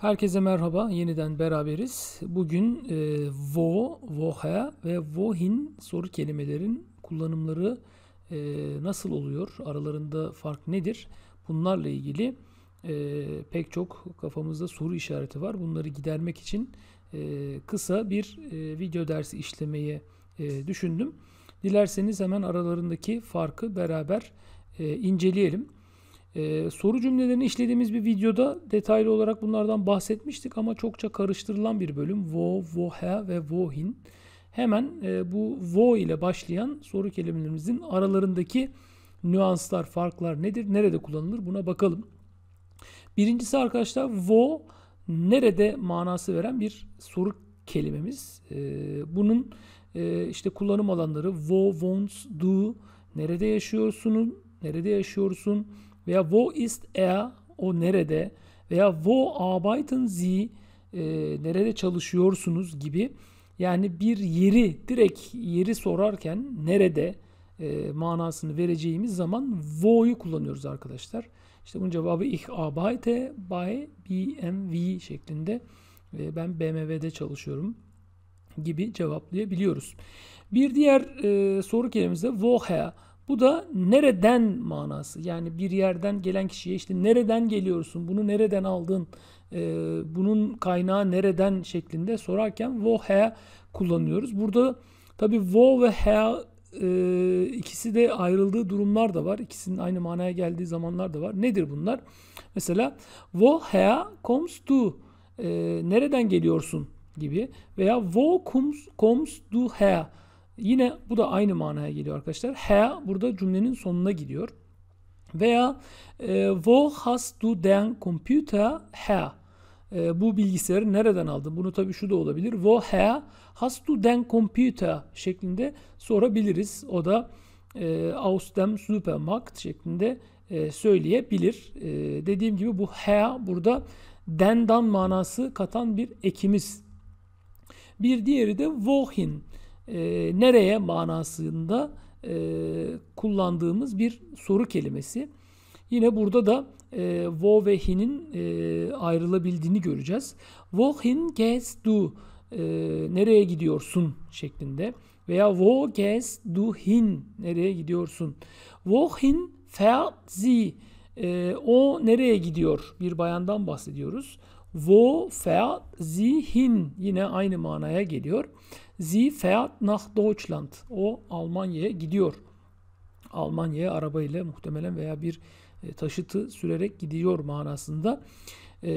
Herkese merhaba, yeniden beraberiz. Bugün e, vo, voha ve wohin soru kelimelerin kullanımları e, nasıl oluyor, aralarında fark nedir? Bunlarla ilgili e, pek çok kafamızda soru işareti var. Bunları gidermek için e, kısa bir e, video dersi işlemeye e, düşündüm. Dilerseniz hemen aralarındaki farkı beraber e, inceleyelim. Ee, soru cümlelerini işlediğimiz bir videoda detaylı olarak bunlardan bahsetmiştik ama çokça karıştırılan bir bölüm. Wo, wohe ve wohin. Hemen e, bu wo ile başlayan soru kelimelerimizin aralarındaki nüanslar, farklar nedir, nerede kullanılır buna bakalım. Birincisi arkadaşlar wo nerede manası veren bir soru kelimemiz. Ee, bunun e, işte kullanım alanları wo, wants, do, nerede yaşıyorsun, nerede yaşıyorsun, veya wo ist er o nerede veya wo arbeiten Sie e, nerede çalışıyorsunuz gibi yani bir yeri direkt yeri sorarken nerede e, manasını vereceğimiz zaman wo'yu kullanıyoruz arkadaşlar. İşte bunun cevabı ich arbeite bei BMW şeklinde ve ben BMW'de çalışıyorum gibi cevaplayabiliyoruz. Bir diğer e, soru kelimesi de woher. Bu da nereden manası. Yani bir yerden gelen kişiye işte nereden geliyorsun, bunu nereden aldın, e, bunun kaynağı nereden şeklinde sorarken wo he kullanıyoruz. Burada tabi wo ve he e, ikisi de ayrıldığı durumlar da var. İkisinin aynı manaya geldiği zamanlar da var. Nedir bunlar? Mesela wo he comes to e, nereden geliyorsun gibi veya wo comes, comes to he Yine bu da aynı manaya geliyor arkadaşlar. He burada cümlenin sonuna gidiyor. Veya e, wo hast du den Computer her? E, bu bilgisayarı nereden aldın? Bunu tabii şu da olabilir. Wo her hast du den Computer şeklinde sorabiliriz. O da e, aus dem Supermarkt şeklinde e, söyleyebilir. E, dediğim gibi bu her burada dendan manası katan bir ekimiz. Bir diğeri de wohin e, nereye manasında e, kullandığımız bir soru kelimesi. Yine burada da e, wo ve hin'in e, ayrılabildiğini göreceğiz. Wo hin gez du e, nereye gidiyorsun şeklinde veya wo gez du hin nereye gidiyorsun. Wo hin fährt sie e, o nereye gidiyor bir bayandan bahsediyoruz. Wo fährt sie hin? Yine aynı manaya geliyor. Sie fährt nach Deutschland. O Almanya'ya gidiyor. Almanya'ya arabayla muhtemelen veya bir e, taşıtı sürerek gidiyor manasında e,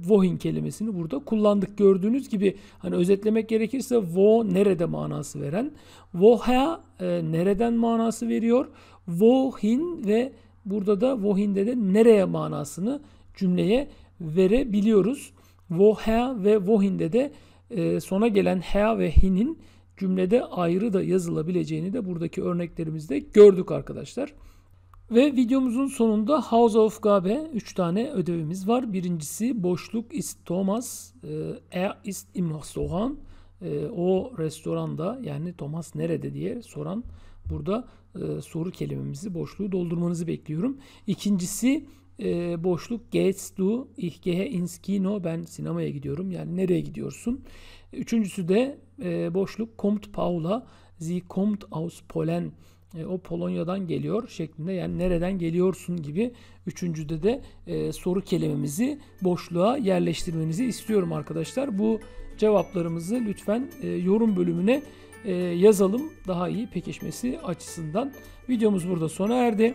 wohin kelimesini burada kullandık. Gördüğünüz gibi hani özetlemek gerekirse wo nerede manası veren, woha e, nereden manası veriyor, wohin ve burada da wohinde de nereye manasını cümleye verebiliyoruz. Voha ve vohinde de e, sona gelen he ve hinin cümlede ayrı da yazılabileceğini de buradaki örneklerimizde gördük arkadaşlar. Ve videomuzun sonunda House of Gabe 3 tane ödevimiz var. Birincisi boşluk ist Thomas, e, er ist im Restaurant. E, o restoranda yani Thomas nerede diye soran burada e, soru kelimemizi boşluğu doldurmanızı bekliyorum. İkincisi e, boşluk gehst du ich gehe ins Kino ben sinemaya gidiyorum yani nereye gidiyorsun. Üçüncüsü de e, boşluk kommt Paula sie kommt aus Polen e, o Polonya'dan geliyor şeklinde yani nereden geliyorsun gibi üçüncüde de e, soru kelimemizi boşluğa yerleştirmenizi istiyorum arkadaşlar. Bu cevaplarımızı lütfen e, yorum bölümüne e, yazalım daha iyi pekişmesi açısından. Videomuz burada sona erdi.